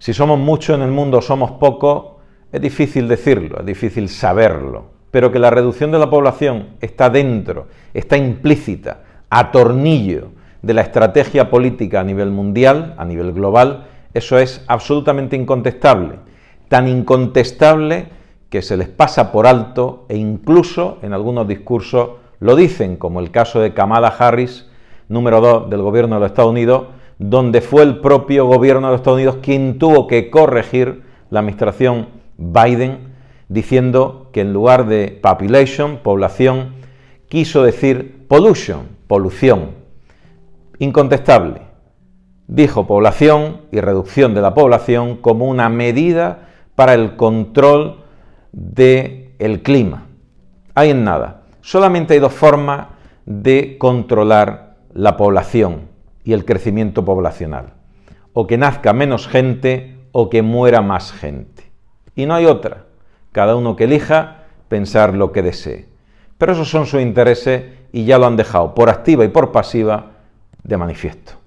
Si somos muchos en el mundo o somos pocos, es difícil decirlo, es difícil saberlo, pero que la reducción de la población está dentro, está implícita, a tornillo de la estrategia política a nivel mundial, a nivel global, eso es absolutamente incontestable, tan incontestable que se les pasa por alto e incluso en algunos discursos lo dicen, como el caso de Kamala Harris, número 2 del gobierno de los Estados Unidos, donde fue el propio gobierno de los Estados Unidos quien tuvo que corregir la administración Biden, diciendo que en lugar de population, población, quiso decir pollution, polución. Incontestable. Dijo población y reducción de la población como una medida para el control del el clima. Hay en nada. Solamente hay dos formas de controlar la población y el crecimiento poblacional. O que nazca menos gente o que muera más gente. Y no hay otra. Cada uno que elija pensar lo que desee. Pero esos son sus intereses y ya lo han dejado por activa y por pasiva de manifiesto.